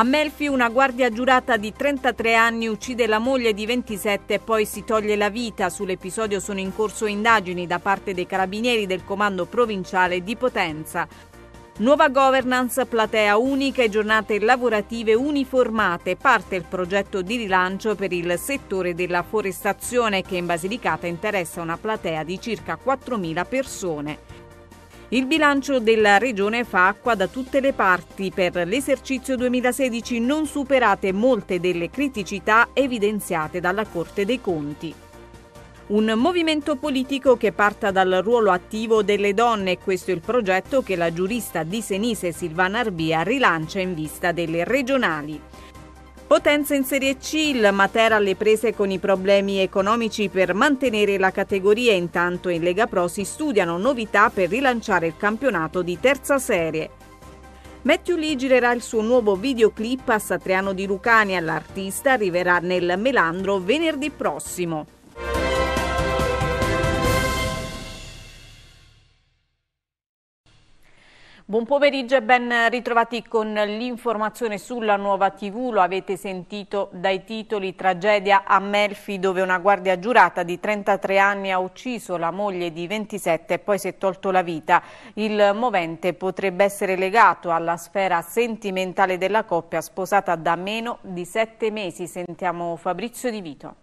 A Melfi una guardia giurata di 33 anni uccide la moglie di 27 e poi si toglie la vita. Sull'episodio sono in corso indagini da parte dei carabinieri del comando provinciale di Potenza. Nuova governance, platea unica e giornate lavorative uniformate. Parte il progetto di rilancio per il settore della forestazione che in Basilicata interessa una platea di circa 4.000 persone. Il bilancio della regione fa acqua da tutte le parti. Per l'esercizio 2016 non superate molte delle criticità evidenziate dalla Corte dei Conti. Un movimento politico che parta dal ruolo attivo delle donne, questo è il progetto che la giurista di Senise Silvana Arbia rilancia in vista delle regionali. Potenza in Serie C, il Matera alle prese con i problemi economici per mantenere la categoria, intanto in Lega Pro si studiano novità per rilanciare il campionato di terza serie. Matthew Lee girerà il suo nuovo videoclip a Satriano di Lucania, l'artista arriverà nel Melandro venerdì prossimo. Buon pomeriggio e ben ritrovati con l'informazione sulla nuova TV. Lo avete sentito dai titoli Tragedia a Melfi dove una guardia giurata di 33 anni ha ucciso la moglie di 27 e poi si è tolto la vita. Il movente potrebbe essere legato alla sfera sentimentale della coppia sposata da meno di 7 mesi. Sentiamo Fabrizio Di Vito.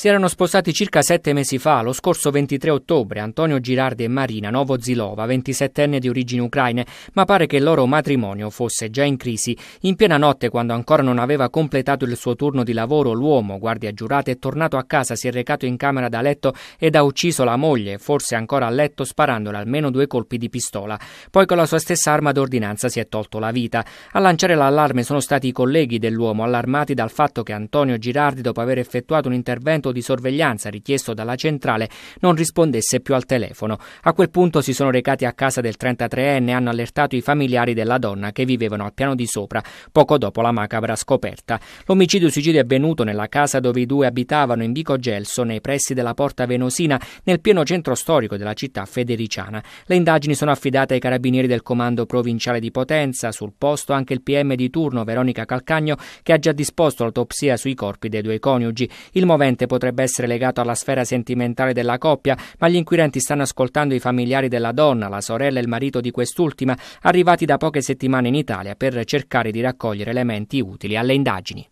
Si erano sposati circa sette mesi fa, lo scorso 23 ottobre, Antonio Girardi e Marina Novozilova, 27enne di origini ucraine, ma pare che il loro matrimonio fosse già in crisi. In piena notte, quando ancora non aveva completato il suo turno di lavoro, l'uomo, guardia giurata, è tornato a casa, si è recato in camera da letto ed ha ucciso la moglie, forse ancora a letto, sparandole almeno due colpi di pistola. Poi con la sua stessa arma d'ordinanza si è tolto la vita. A lanciare l'allarme sono stati i colleghi dell'uomo, allarmati dal fatto che Antonio Girardi, dopo aver effettuato un intervento aparato di sorveglianza richiesto dalla centrale non rispondesse più al telefono. A quel punto si sono recati a casa del 33enne e hanno allertato i familiari della donna che vivevano al piano di sopra, poco dopo la macabra scoperta. L'omicidio-suicidio è avvenuto nella casa dove i due abitavano in Vico Gelso, nei pressi della Porta Venosina, nel pieno centro storico della città federiciana. Le indagini sono affidate ai carabinieri del comando provinciale di Potenza, sul posto anche il PM di turno Veronica Calcagno che ha già disposto l'autopsia sui corpi dei due coniugi. Il movente potrebbe potrebbe essere legato alla sfera sentimentale della coppia, ma gli inquirenti stanno ascoltando i familiari della donna, la sorella e il marito di quest'ultima, arrivati da poche settimane in Italia per cercare di raccogliere elementi utili alle indagini.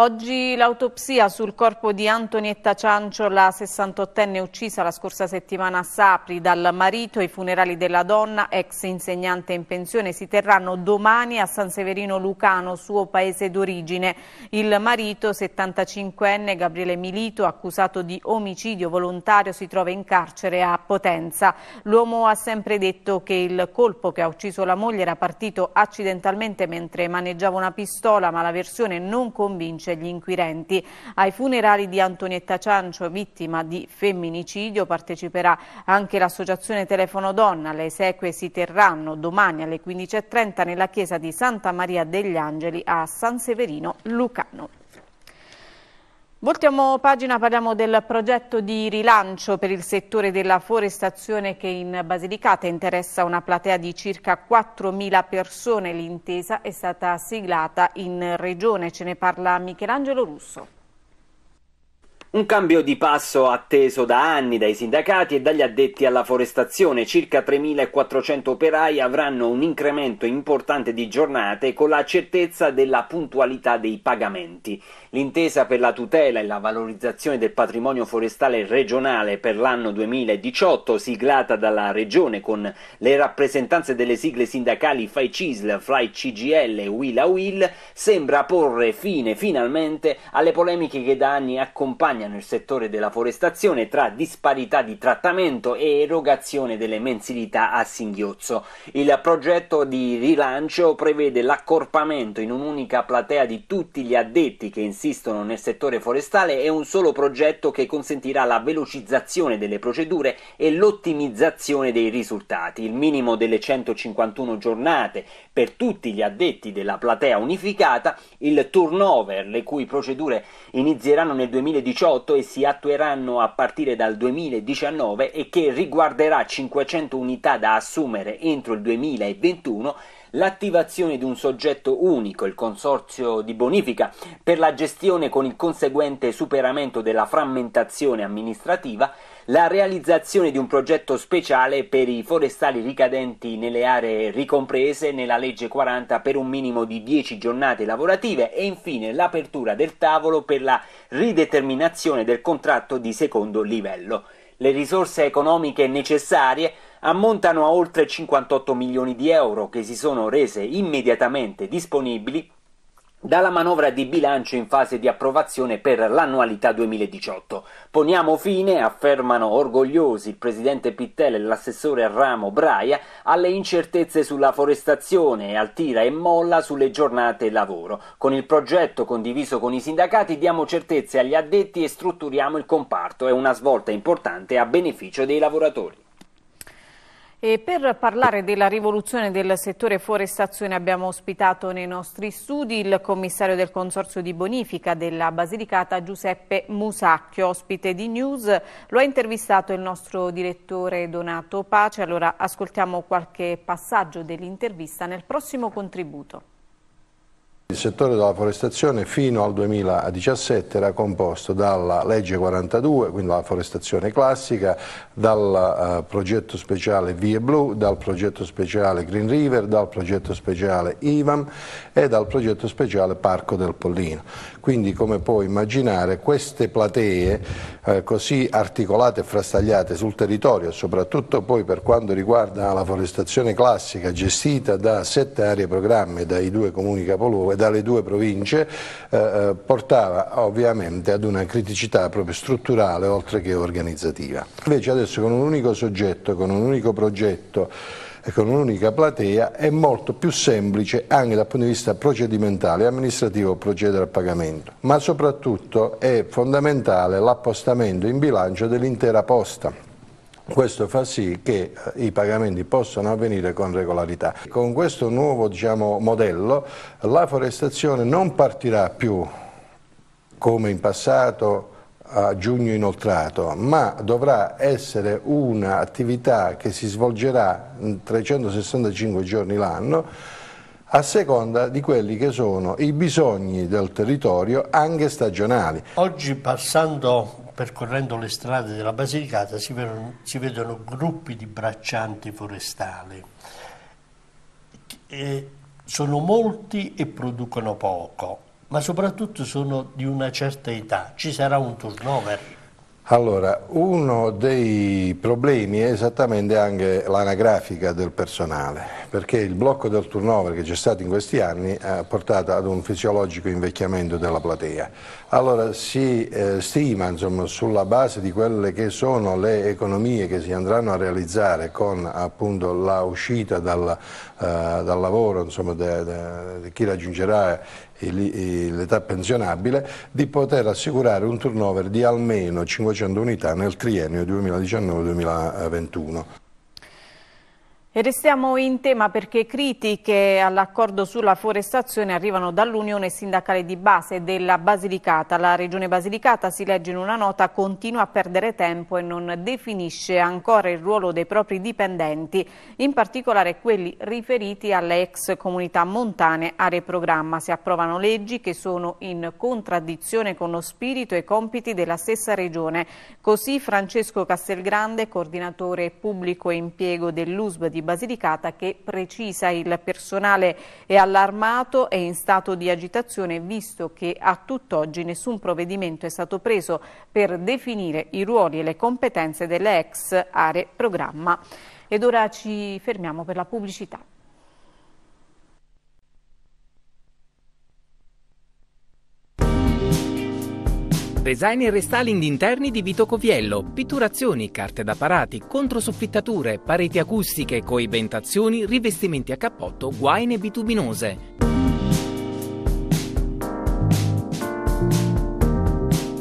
Oggi l'autopsia sul corpo di Antonietta Ciancio, la 68enne uccisa la scorsa settimana a Sapri dal marito. I funerali della donna, ex insegnante in pensione, si terranno domani a San Severino Lucano, suo paese d'origine. Il marito, 75enne Gabriele Milito, accusato di omicidio volontario, si trova in carcere a Potenza. L'uomo ha sempre detto che il colpo che ha ucciso la moglie era partito accidentalmente mentre maneggiava una pistola, ma la versione non convince invece gli inquirenti. Ai funerali di Antonietta Ciancio, vittima di femminicidio, parteciperà anche l'associazione Telefono Donna. Le esequie si terranno domani alle 15.30 nella chiesa di Santa Maria degli Angeli a San Severino Lucano. Voltiamo pagina, parliamo del progetto di rilancio per il settore della forestazione che in Basilicata interessa una platea di circa 4.000 persone. L'intesa è stata siglata in regione, ce ne parla Michelangelo Russo. Un cambio di passo atteso da anni dai sindacati e dagli addetti alla forestazione. Circa 3.400 operai avranno un incremento importante di giornate con la certezza della puntualità dei pagamenti. L'intesa per la tutela e la valorizzazione del patrimonio forestale regionale per l'anno 2018, siglata dalla Regione con le rappresentanze delle sigle sindacali Fai CISL, Fly CGL e Willa Will, sembra porre fine finalmente alle polemiche che da anni accompagnano campagna nel settore della forestazione tra disparità di trattamento e erogazione delle mensilità a singhiozzo. Il progetto di rilancio prevede l'accorpamento in un'unica platea di tutti gli addetti che insistono nel settore forestale e un solo progetto che consentirà la velocizzazione delle procedure e l'ottimizzazione dei risultati. Il minimo delle 151 giornate per tutti gli addetti della platea unificata, il turnover, le cui procedure inizieranno nel 2018 2018 e si attueranno a partire dal 2019 e che riguarderà 500 unità da assumere entro il 2021 l'attivazione di un soggetto unico, il Consorzio di Bonifica, per la gestione con il conseguente superamento della frammentazione amministrativa la realizzazione di un progetto speciale per i forestali ricadenti nelle aree ricomprese nella legge 40 per un minimo di 10 giornate lavorative e infine l'apertura del tavolo per la rideterminazione del contratto di secondo livello. Le risorse economiche necessarie ammontano a oltre 58 milioni di euro che si sono rese immediatamente disponibili dalla manovra di bilancio in fase di approvazione per l'annualità 2018. Poniamo fine, affermano orgogliosi il presidente Pittel e l'assessore al ramo Braia, alle incertezze sulla forestazione e al tira e molla sulle giornate lavoro. Con il progetto condiviso con i sindacati diamo certezze agli addetti e strutturiamo il comparto. È una svolta importante a beneficio dei lavoratori. E per parlare della rivoluzione del settore forestazione abbiamo ospitato nei nostri studi il commissario del Consorzio di Bonifica della Basilicata Giuseppe Musacchio, ospite di News. Lo ha intervistato il nostro direttore Donato Pace, allora ascoltiamo qualche passaggio dell'intervista nel prossimo contributo. Il settore della forestazione fino al 2017 era composto dalla legge 42, quindi la forestazione classica, dal uh, progetto speciale Vie Blu, dal progetto speciale Green River, dal progetto speciale IVAM e dal progetto speciale Parco del Pollino. Quindi come puoi immaginare queste platee uh, così articolate e frastagliate sul territorio, soprattutto poi per quanto riguarda la forestazione classica gestita da sette aree programmi dai due comuni capoluogo dalle due province eh, eh, portava ovviamente ad una criticità proprio strutturale oltre che organizzativa. Invece adesso con un unico soggetto, con un unico progetto, e con un'unica platea è molto più semplice anche dal punto di vista procedimentale e amministrativo procedere al pagamento, ma soprattutto è fondamentale l'appostamento in bilancio dell'intera posta questo fa sì che eh, i pagamenti possano avvenire con regolarità. Con questo nuovo diciamo, modello la forestazione non partirà più come in passato a giugno inoltrato, ma dovrà essere un'attività che si svolgerà 365 mm, giorni l'anno a seconda di quelli che sono i bisogni del territorio anche stagionali. Oggi passando percorrendo le strade della Basilicata si vedono, si vedono gruppi di braccianti forestali. E eh, sono molti e producono poco, ma soprattutto sono di una certa età. Ci sarà un turnover? Allora, uno dei problemi è esattamente anche l'anagrafica del personale, perché il blocco del turnover che c'è stato in questi anni ha portato ad un fisiologico invecchiamento della platea. Allora si eh, stima insomma, sulla base di quelle che sono le economie che si andranno a realizzare con appunto, la uscita dal, eh, dal lavoro di chi raggiungerà l'età pensionabile di poter assicurare un turnover di almeno 500 unità nel triennio 2019-2021. E restiamo in tema perché critiche all'accordo sulla forestazione arrivano dall'Unione Sindacale di Base della Basilicata. La Regione Basilicata, si legge in una nota, continua a perdere tempo e non definisce ancora il ruolo dei propri dipendenti, in particolare quelli riferiti alle ex comunità montane aree programma. Si approvano leggi che sono in contraddizione con lo spirito e i compiti della stessa Regione. Così Francesco Castelgrande, coordinatore pubblico e impiego dell'USB di Basilicata che precisa il personale è allarmato e in stato di agitazione visto che a tutt'oggi nessun provvedimento è stato preso per definire i ruoli e le competenze delle ex aree programma. Ed ora ci fermiamo per la pubblicità. Design e restyling interni di Vito Coviello, pitturazioni, carte da parati, controsoffittature, pareti acustiche, coibentazioni, rivestimenti a cappotto, guaine bituminose.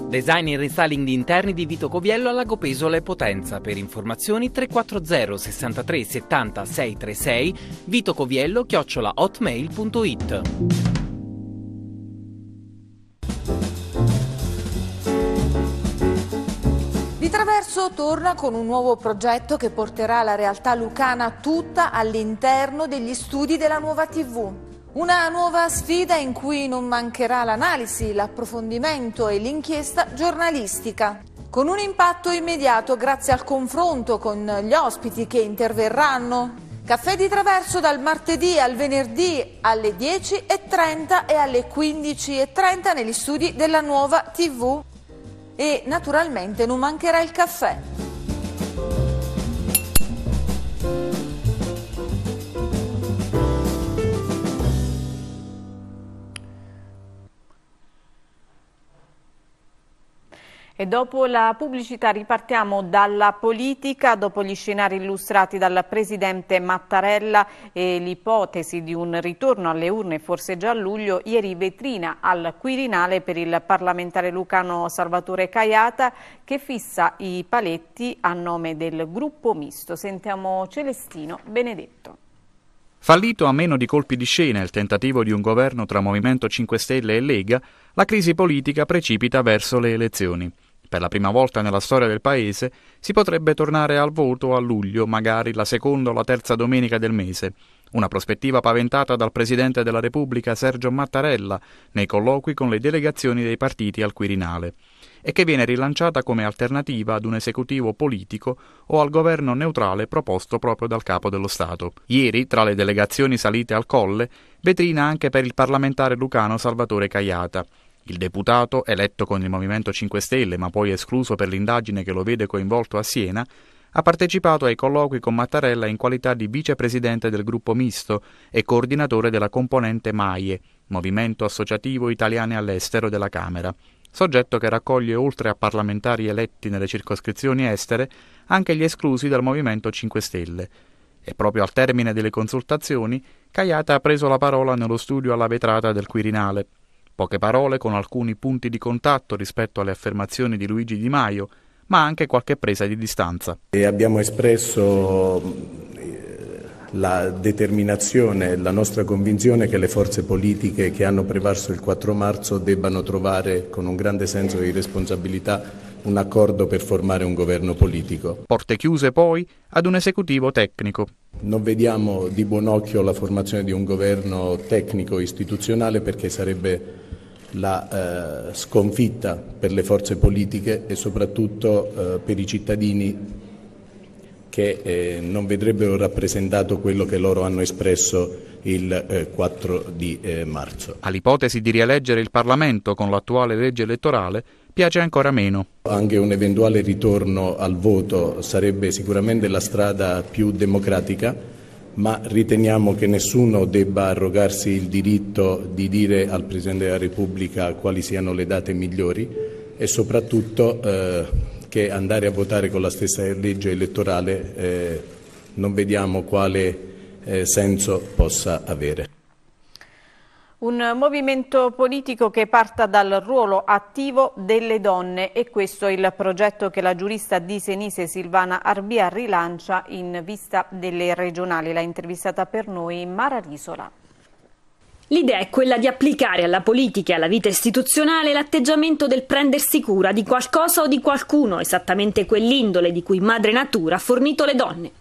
Design e restyling di interni di Vito Coviello a Lago Pesola e Potenza. Per informazioni 340 63 70 636 vitocoviello-hotmail.it Terzo torna con un nuovo progetto che porterà la realtà lucana tutta all'interno degli studi della nuova TV. Una nuova sfida in cui non mancherà l'analisi, l'approfondimento e l'inchiesta giornalistica. Con un impatto immediato grazie al confronto con gli ospiti che interverranno. Caffè di traverso dal martedì al venerdì alle 10.30 e alle 15.30 negli studi della nuova TV e naturalmente non mancherà il caffè. dopo la pubblicità ripartiamo dalla politica, dopo gli scenari illustrati dal Presidente Mattarella e l'ipotesi di un ritorno alle urne forse già a luglio, ieri vetrina al Quirinale per il parlamentare lucano Salvatore Caiata che fissa i paletti a nome del gruppo misto. Sentiamo Celestino Benedetto. Fallito a meno di colpi di scena il tentativo di un governo tra Movimento 5 Stelle e Lega, la crisi politica precipita verso le elezioni. Per la prima volta nella storia del paese si potrebbe tornare al voto a luglio, magari la seconda o la terza domenica del mese, una prospettiva paventata dal Presidente della Repubblica Sergio Mattarella nei colloqui con le delegazioni dei partiti al Quirinale, e che viene rilanciata come alternativa ad un esecutivo politico o al governo neutrale proposto proprio dal Capo dello Stato. Ieri, tra le delegazioni salite al Colle, vetrina anche per il parlamentare lucano Salvatore Caiata, il deputato, eletto con il Movimento 5 Stelle ma poi escluso per l'indagine che lo vede coinvolto a Siena, ha partecipato ai colloqui con Mattarella in qualità di vicepresidente del gruppo misto e coordinatore della componente MAIE, Movimento Associativo Italiani all'Estero della Camera, soggetto che raccoglie oltre a parlamentari eletti nelle circoscrizioni estere anche gli esclusi dal Movimento 5 Stelle. E proprio al termine delle consultazioni, Caiata ha preso la parola nello studio alla vetrata del Quirinale, Poche parole con alcuni punti di contatto rispetto alle affermazioni di Luigi Di Maio, ma anche qualche presa di distanza. E abbiamo espresso eh, la determinazione, la nostra convinzione che le forze politiche che hanno prevarso il 4 marzo debbano trovare con un grande senso di responsabilità un accordo per formare un governo politico. Porte chiuse poi ad un esecutivo tecnico. Non vediamo di buon occhio la formazione di un governo tecnico istituzionale perché sarebbe la eh, sconfitta per le forze politiche e soprattutto eh, per i cittadini che eh, non vedrebbero rappresentato quello che loro hanno espresso il eh, 4 di eh, marzo. All'ipotesi di rieleggere il Parlamento con l'attuale legge elettorale, piace ancora meno. Anche un eventuale ritorno al voto sarebbe sicuramente la strada più democratica ma riteniamo che nessuno debba arrogarsi il diritto di dire al Presidente della Repubblica quali siano le date migliori e soprattutto eh, che andare a votare con la stessa legge elettorale eh, non vediamo quale eh, senso possa avere. Un movimento politico che parta dal ruolo attivo delle donne e questo è il progetto che la giurista di Senise Silvana Arbia rilancia in vista delle regionali. L'ha intervistata per noi Mara Risola. L'idea è quella di applicare alla politica e alla vita istituzionale l'atteggiamento del prendersi cura di qualcosa o di qualcuno, esattamente quell'indole di cui madre natura ha fornito le donne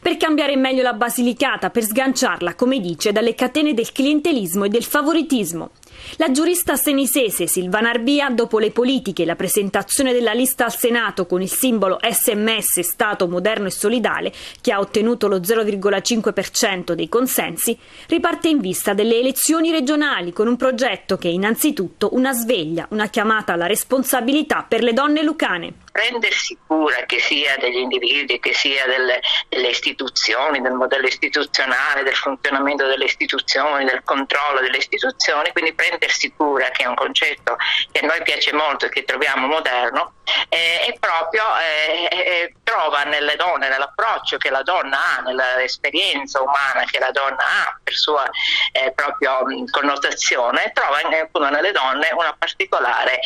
per cambiare meglio la Basilicata, per sganciarla, come dice, dalle catene del clientelismo e del favoritismo. La giurista senisese Silvana Arbia, dopo le politiche e la presentazione della lista al Senato con il simbolo SMS Stato moderno e solidale, che ha ottenuto lo 0,5% dei consensi, riparte in vista delle elezioni regionali con un progetto che è innanzitutto una sveglia, una chiamata alla responsabilità per le donne lucane prendersi cura che sia degli individui, che sia delle, delle istituzioni, del modello istituzionale, del funzionamento delle istituzioni, del controllo delle istituzioni, quindi prendersi cura che è un concetto che a noi piace molto e che troviamo moderno, eh, e proprio eh, eh, eh, trova nelle donne, nell'approccio che la donna ha, nell'esperienza umana che la donna ha per sua eh, propria mm, connotazione, trova eh, appunto nelle donne una particolare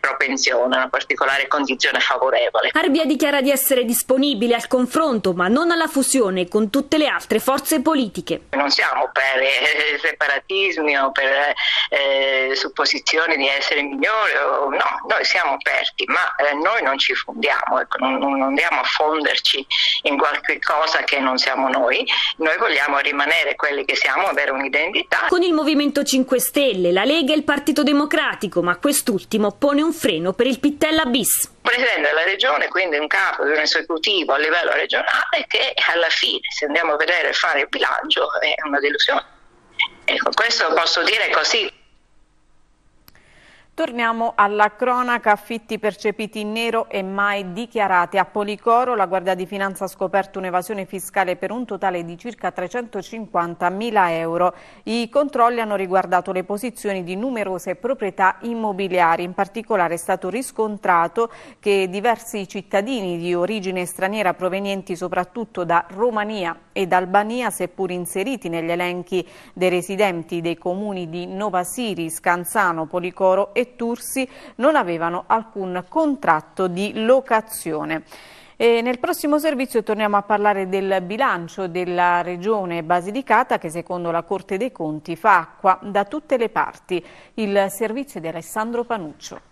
propensione, una particolare condizione favorevole. Arbia dichiara di essere disponibile al confronto ma non alla fusione con tutte le altre forze politiche. Non siamo per separatismi o per supposizioni di essere migliori, no, noi siamo aperti ma eh, noi non ci fondiamo, ecco, non, non, andiamo a fonderci in qualche cosa che non siamo noi, noi vogliamo rimanere quelli che siamo, avere un'identità. Con il Movimento 5 Stelle, la Lega e il Partito Democratico, ma quest'ultimo pone un freno per il Pittella bis. Presidente della Regione, quindi un capo di un esecutivo a livello regionale che alla fine, se andiamo a vedere fare il bilancio, è una delusione. Ecco, questo posso dire così Torniamo alla cronaca, affitti percepiti in nero e mai dichiarati. A Policoro la Guardia di Finanza ha scoperto un'evasione fiscale per un totale di circa 350 mila euro. I controlli hanno riguardato le posizioni di numerose proprietà immobiliari. In particolare è stato riscontrato che diversi cittadini di origine straniera provenienti soprattutto da Romania ed Albania, seppur inseriti negli elenchi dei residenti dei comuni di Novasiri, Scanzano, Policoro e Tursi non avevano alcun contratto di locazione. E nel prossimo servizio torniamo a parlare del bilancio della regione Basilicata che secondo la Corte dei Conti fa acqua da tutte le parti. Il servizio di Alessandro Panuccio.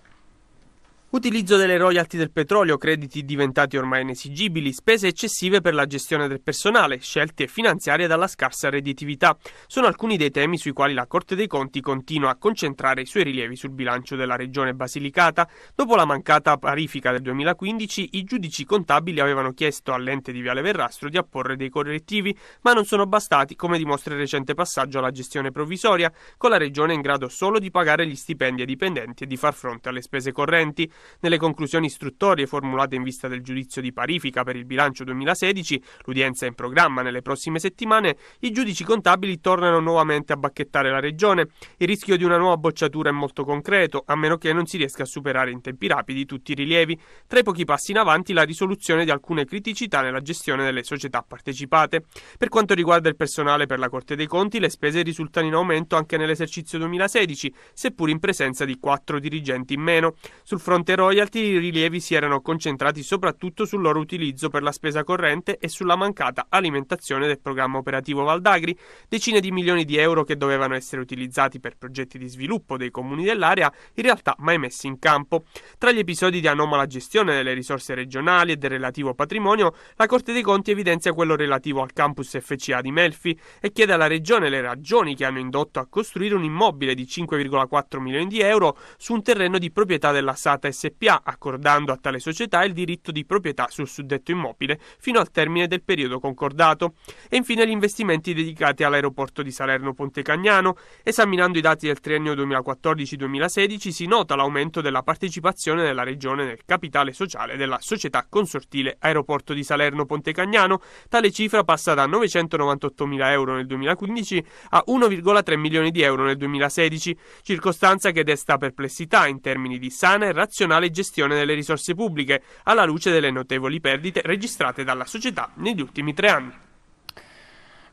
Utilizzo delle royalty del petrolio, crediti diventati ormai inesigibili, spese eccessive per la gestione del personale, scelte finanziarie dalla scarsa redditività, sono alcuni dei temi sui quali la Corte dei Conti continua a concentrare i suoi rilievi sul bilancio della regione Basilicata. Dopo la mancata parifica del 2015, i giudici contabili avevano chiesto all'ente di Viale Verrastro di apporre dei correttivi, ma non sono bastati, come dimostra il recente passaggio alla gestione provvisoria, con la regione in grado solo di pagare gli stipendi ai dipendenti e di far fronte alle spese correnti. Nelle conclusioni istruttorie formulate in vista del giudizio di parifica per il bilancio 2016, l'udienza è in programma nelle prossime settimane, i giudici contabili tornano nuovamente a bacchettare la regione. Il rischio di una nuova bocciatura è molto concreto, a meno che non si riesca a superare in tempi rapidi tutti i rilievi. Tra i pochi passi in avanti la risoluzione di alcune criticità nella gestione delle società partecipate. Per quanto riguarda il personale per la Corte dei Conti, le spese risultano in aumento anche nell'esercizio 2016, seppur in presenza di quattro dirigenti in meno. Sul fronte Nonostante royalty, i rilievi si erano concentrati soprattutto sul loro utilizzo per la spesa corrente e sulla mancata alimentazione del programma operativo Valdagri, decine di milioni di euro che dovevano essere utilizzati per progetti di sviluppo dei comuni dell'area, in realtà mai messi in campo. Tra gli episodi di anomala gestione delle risorse regionali e del relativo patrimonio, la Corte dei Conti evidenzia quello relativo al campus FCA di Melfi e chiede alla Regione le ragioni che hanno indotto a costruire un immobile di 5,4 milioni di euro su un terreno di proprietà della SATA SPA, accordando a tale società il diritto di proprietà sul suddetto immobile fino al termine del periodo concordato. E infine gli investimenti dedicati all'aeroporto di salerno pontecagnano Esaminando i dati del triennio 2014-2016 si nota l'aumento della partecipazione della regione nel capitale sociale della società consortile Aeroporto di salerno pontecagnano Tale cifra passa da 998.000 euro nel 2015 a 1,3 milioni di euro nel 2016, circostanza che desta perplessità in termini di sana e razionale razionale gestione delle risorse pubbliche, alla luce delle notevoli perdite registrate dalla società negli ultimi tre anni.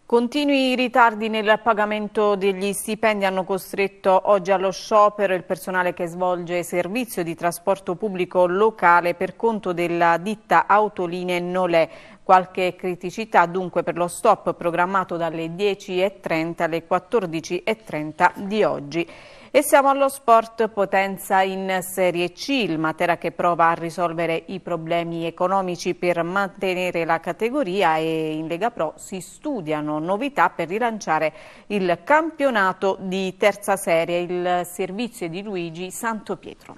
Continui ritardi nel pagamento degli stipendi hanno costretto oggi allo sciopero il personale che svolge servizio di trasporto pubblico locale per conto della ditta Autoline Nolè. Qualche criticità dunque per lo stop programmato dalle 10.30 alle 14.30 di oggi. E siamo allo sport Potenza in Serie C, il Matera che prova a risolvere i problemi economici per mantenere la categoria e in Lega Pro si studiano novità per rilanciare il campionato di terza serie, il servizio di Luigi Santo Pietro.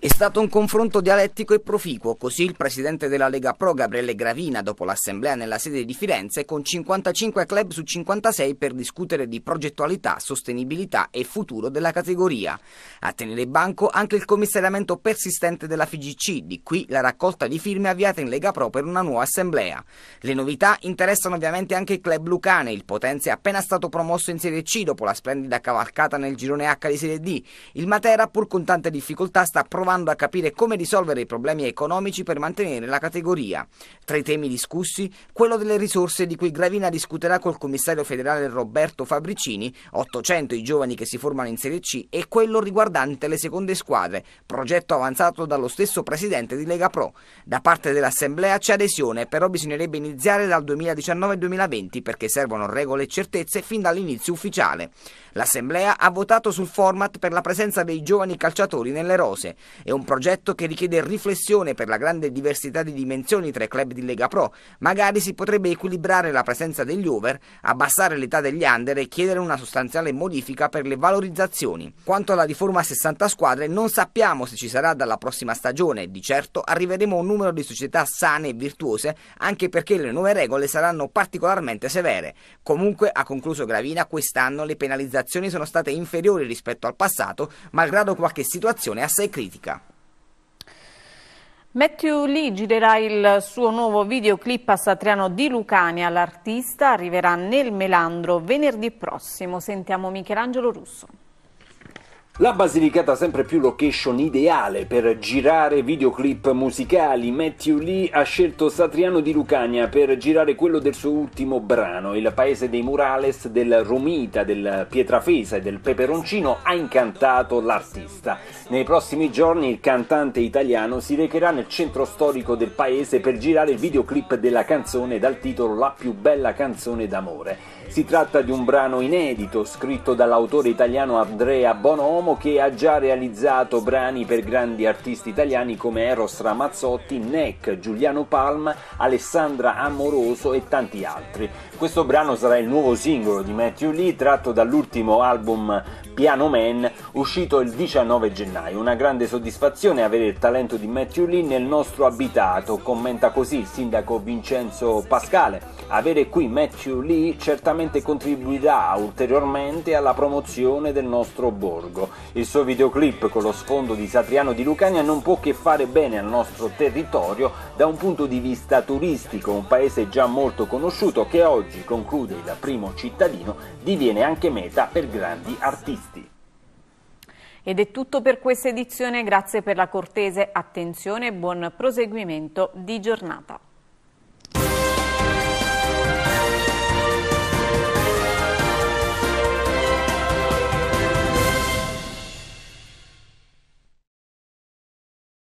È stato un confronto dialettico e proficuo, così il presidente della Lega Pro Gabriele Gravina dopo l'assemblea nella sede di Firenze con 55 club su 56 per discutere di progettualità, sostenibilità e futuro della categoria. A tenere banco anche il commissariamento persistente della FIGC, di cui la raccolta di firme avviata in Lega Pro per una nuova assemblea. Le novità interessano ovviamente anche il club Lucane, il Potenza è appena stato promosso in Serie C dopo la splendida cavalcata nel girone H di Serie D. Il Matera pur con tante difficoltà sta provando provando a capire come risolvere i problemi economici per mantenere la categoria. Tra i temi discussi, quello delle risorse di cui Gravina discuterà col commissario federale Roberto Fabricini, 800 i giovani che si formano in Serie C e quello riguardante le seconde squadre, progetto avanzato dallo stesso presidente di Lega Pro. Da parte dell'Assemblea c'è adesione, però bisognerebbe iniziare dal 2019-2020 perché servono regole e certezze fin dall'inizio ufficiale. L'Assemblea ha votato sul format per la presenza dei giovani calciatori nelle rose. È un progetto che richiede riflessione per la grande diversità di dimensioni tra i club di Lega Pro. Magari si potrebbe equilibrare la presenza degli over, abbassare l'età degli under e chiedere una sostanziale modifica per le valorizzazioni. Quanto alla riforma a 60 squadre, non sappiamo se ci sarà dalla prossima stagione. Di certo arriveremo a un numero di società sane e virtuose, anche perché le nuove regole saranno particolarmente severe. Comunque, ha concluso Gravina, quest'anno le penalizzazioni sono state inferiori rispetto al passato, malgrado qualche situazione assai critica musica. Matthew Lee girerà il suo nuovo videoclip a Satriano di Lucania. L'artista arriverà nel Melandro venerdì prossimo. Sentiamo Michelangelo Russo. La Basilicata sempre più location ideale per girare videoclip musicali. Matthew Lee ha scelto Satriano di Lucania per girare quello del suo ultimo brano. Il paese dei murales, del Romita, del Pietrafesa e del Peperoncino ha incantato l'artista. Nei prossimi giorni il cantante italiano si recherà nel centro storico del paese per girare il videoclip della canzone dal titolo La più bella canzone d'amore. Si tratta di un brano inedito scritto dall'autore italiano Andrea Bonomo che ha già realizzato brani per grandi artisti italiani come Eros Ramazzotti, Neck, Giuliano Palma, Alessandra Amoroso e tanti altri. Questo brano sarà il nuovo singolo di Matthew Lee tratto dall'ultimo album Piano Man uscito il 19 gennaio. Una grande soddisfazione avere il talento di Matthew Lee nel nostro abitato, commenta così il sindaco Vincenzo Pascale. Avere qui Matthew Lee certamente contribuirà ulteriormente alla promozione del nostro borgo. Il suo videoclip con lo sfondo di Satriano di Lucania non può che fare bene al nostro territorio da un punto di vista turistico, un paese già molto conosciuto che oggi oggi conclude il primo cittadino diviene anche meta per grandi artisti. Ed è tutto per questa edizione, grazie per la cortese attenzione e buon proseguimento di giornata.